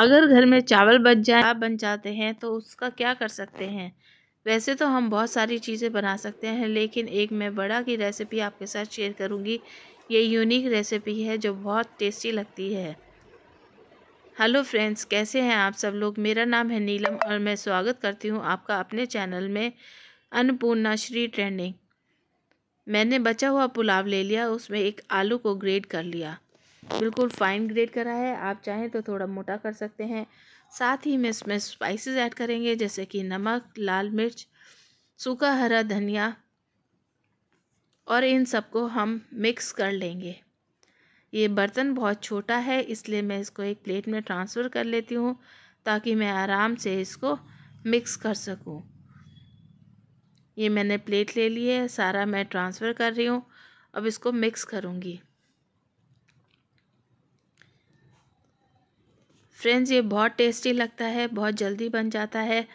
अगर घर में चावल बच जाए आप बन जाते हैं तो उसका क्या कर सकते हैं वैसे तो हम बहुत सारी चीज़ें बना सकते हैं लेकिन एक मैं बड़ा की रेसिपी आपके साथ शेयर करूँगी ये यूनिक रेसिपी है जो बहुत टेस्टी लगती है हेलो फ्रेंड्स कैसे हैं आप सब लोग मेरा नाम है नीलम और मैं स्वागत करती हूँ आपका अपने चैनल में अन्नपूर्णा श्री ट्रेंडिंग मैंने बचा हुआ पुलाव ले लिया उसमें एक आलू को ग्रेड कर लिया बिल्कुल फाइन ग्रेड करा है आप चाहें तो थोड़ा मोटा कर सकते हैं साथ ही में इसमें स्पाइसेस ऐड करेंगे जैसे कि नमक लाल मिर्च सूखा हरा धनिया और इन सबको हम मिक्स कर लेंगे ये बर्तन बहुत छोटा है इसलिए मैं इसको एक प्लेट में ट्रांसफ़र कर लेती हूँ ताकि मैं आराम से इसको मिक्स कर सकूँ ये मैंने प्लेट ले ली है सारा मैं ट्रांसफ़र कर रही हूँ अब इसको मिक्स करूँगी फ्रेंड्स ये बहुत टेस्टी लगता है बहुत जल्दी बन जाता है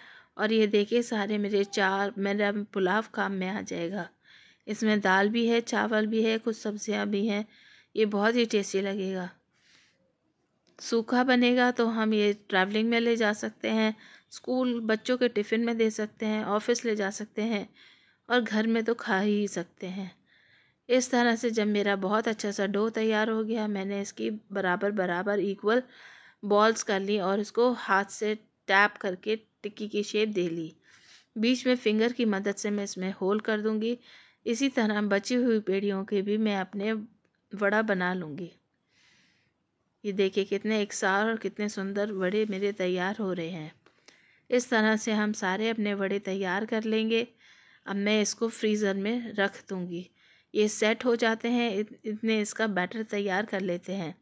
और ये देखिए सारे मेरे चार मेरा पुलाव काम में आ जाएगा इसमें दाल भी है चावल भी है कुछ सब्जियां भी हैं ये बहुत ही टेस्टी लगेगा सूखा बनेगा तो हम ये ट्रैवलिंग में ले जा सकते हैं स्कूल बच्चों के टिफ़िन में दे सकते हैं ऑफिस ले जा सकते हैं और घर में तो खा ही सकते हैं इस तरह से जब मेरा बहुत अच्छा सा डो तैयार हो गया मैंने इसकी बराबर बराबर इक्वल बॉल्स कर ली और इसको हाथ से टैप करके टिक्की की शेप दे ली बीच में फिंगर की मदद से मैं इसमें होल कर दूँगी इसी तरह बची हुई पेड़ियों के भी मैं अपने वड़ा बना लूँगी ये देखिए कितने एकसार और कितने सुंदर वड़े मेरे तैयार हो रहे हैं इस तरह से हम सारे अपने वड़े तैयार कर लेंगे अब मैं इसको फ्रीज़र में रख दूँगी ये सेट हो जाते हैं इतने इसका बैटर तैयार कर लेते हैं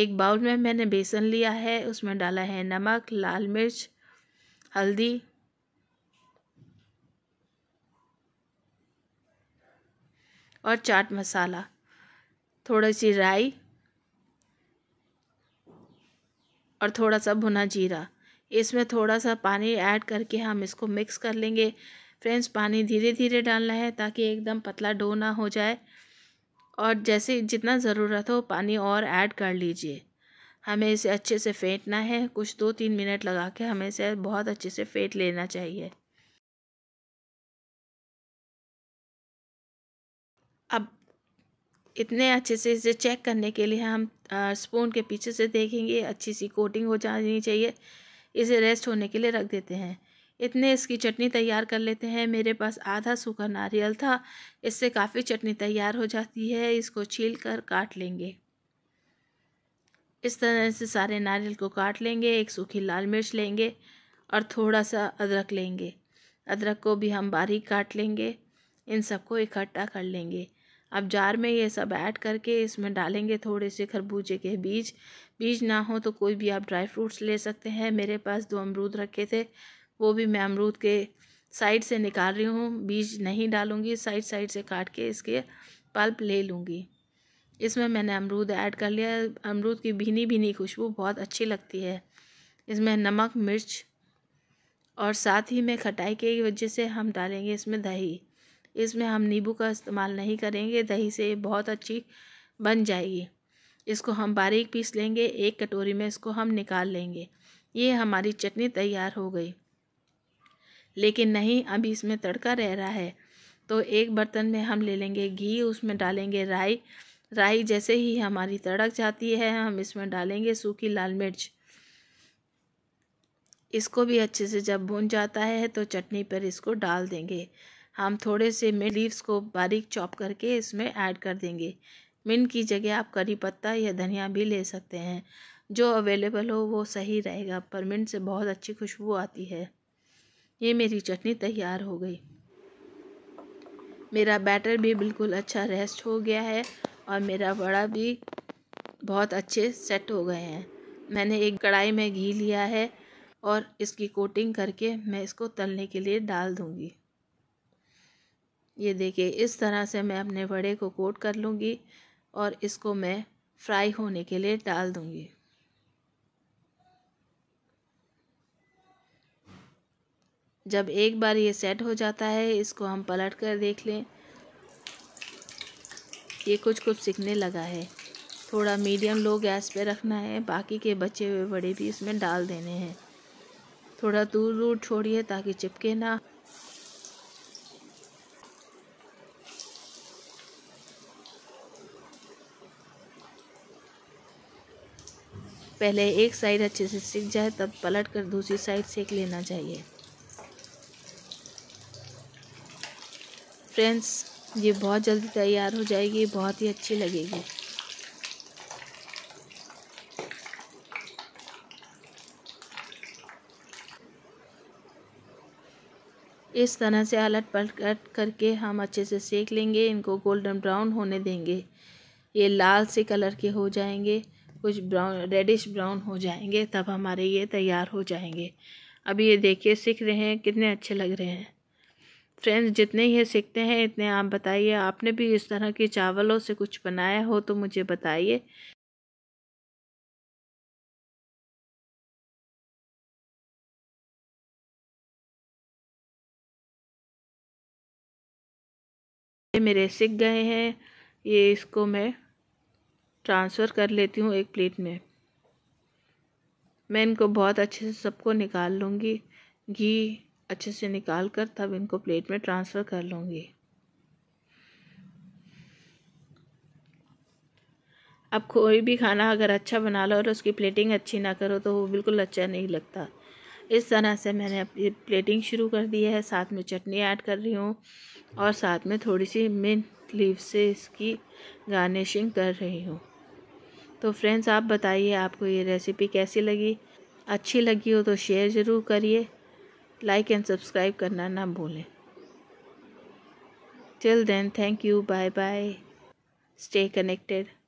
एक बाउल में मैंने बेसन लिया है उसमें डाला है नमक लाल मिर्च हल्दी और चाट मसाला थोड़ी सी राई और थोड़ा सा भुना जीरा इसमें थोड़ा सा पानी ऐड करके हम इसको मिक्स कर लेंगे फ्रेंड्स पानी धीरे धीरे डालना है ताकि एकदम पतला डो ना हो जाए और जैसे जितना ज़रूरत हो पानी और ऐड कर लीजिए हमें इसे अच्छे से फेंटना है कुछ दो तीन मिनट लगा के हमें इसे बहुत अच्छे से फेंट लेना चाहिए अब इतने अच्छे से इसे चेक करने के लिए हम स्पून के पीछे से देखेंगे अच्छी सी कोटिंग हो जानी चाहिए इसे रेस्ट होने के लिए रख देते हैं इतने इसकी चटनी तैयार कर लेते हैं मेरे पास आधा सूखा नारियल था इससे काफ़ी चटनी तैयार हो जाती है इसको छील कर काट लेंगे इस तरह से सारे नारियल को काट लेंगे एक सूखी लाल मिर्च लेंगे और थोड़ा सा अदरक लेंगे अदरक को भी हम बारीक काट लेंगे इन सबको इकट्ठा कर लेंगे अब जार में ये सब ऐड करके इसमें डालेंगे थोड़े से खरबूजे के बीज बीज ना हो तो कोई भी आप ड्राई फ्रूट्स ले सकते हैं मेरे पास दो अमरूद रखे थे वो भी मैं अमरूद के साइड से निकाल रही हूँ बीज नहीं डालूँगी साइड साइड से काट के इसके पल्प ले लूँगी इसमें मैंने अमरूद ऐड कर लिया अमरूद की भीनी भीनी खुशबू बहुत अच्छी लगती है इसमें नमक मिर्च और साथ ही में खटाई के वजह से हम डालेंगे इसमें दही इसमें हम नींबू का इस्तेमाल नहीं करेंगे दही से बहुत अच्छी बन जाएगी इसको हम बारीक पीस लेंगे एक कटोरी में इसको हम निकाल लेंगे ये हमारी चटनी तैयार हो गई लेकिन नहीं अभी इसमें तड़का रह रहा है तो एक बर्तन में हम ले लेंगे घी उसमें डालेंगे राई राई जैसे ही हमारी तड़क जाती है हम इसमें डालेंगे सूखी लाल मिर्च इसको भी अच्छे से जब भून जाता है तो चटनी पर इसको डाल देंगे हम थोड़े से मिट लीव्स को बारीक चॉप करके इसमें ऐड कर देंगे मिन की जगह आप करी पत्ता या धनिया भी ले सकते हैं जो अवेलेबल हो वो सही रहेगा पर मिन से बहुत अच्छी खुशबू आती है ये मेरी चटनी तैयार हो गई मेरा बैटर भी बिल्कुल अच्छा रेस्ट हो गया है और मेरा वड़ा भी बहुत अच्छे सेट हो गए हैं मैंने एक कढ़ाई में घी लिया है और इसकी कोटिंग करके मैं इसको तलने के लिए डाल दूँगी ये देखिए इस तरह से मैं अपने वड़े को कोट कर लूँगी और इसको मैं फ्राई होने के लिए डाल दूँगी जब एक बार ये सेट हो जाता है इसको हम पलट कर देख लें ये कुछ कुछ सीखने लगा है थोड़ा मीडियम लो गैस पे रखना है बाकी के बचे हुए बड़े भी इसमें डाल देने हैं थोड़ा दूर दूर छोड़िए ताकि चिपके ना पहले एक साइड अच्छे से सीख जाए तब पलट कर दूसरी साइड सेक लेना चाहिए फ्रेंड्स ये बहुत जल्दी तैयार हो जाएगी बहुत ही अच्छी लगेगी इस तरह से आलट पलट कट करके हम अच्छे से सेक लेंगे इनको गोल्डन ब्राउन होने देंगे ये लाल से कलर के हो जाएंगे कुछ ब्राउन रेडिश ब्राउन हो जाएंगे तब हमारे ये तैयार हो जाएंगे अभी ये देखिए सीख रहे हैं कितने अच्छे लग रहे हैं फ्रेंड्स जितने ये सीखते हैं इतने आप बताइए आपने भी इस तरह के चावलों से कुछ बनाया हो तो मुझे बताइए मेरे सीख गए हैं ये इसको मैं ट्रांसफ़र कर लेती हूँ एक प्लेट में मैं इनको बहुत अच्छे से सबको निकाल लूँगी घी अच्छे से निकाल कर तब इनको प्लेट में ट्रांसफ़र कर लूँगी अब कोई भी खाना अगर अच्छा बना लो और उसकी प्लेटिंग अच्छी ना करो तो वो बिल्कुल अच्छा नहीं लगता इस तरह से मैंने अपनी प्लेटिंग शुरू कर दी है साथ में चटनी ऐड कर रही हूँ और साथ में थोड़ी सी मिंट लीव से इसकी गार्निशिंग कर रही हूँ तो फ्रेंड्स आप बताइए आपको ये रेसिपी कैसी लगी अच्छी लगी हो तो शेयर ज़रूर करिए लाइक एंड सब्सक्राइब करना ना भूलें till then thank you bye bye stay connected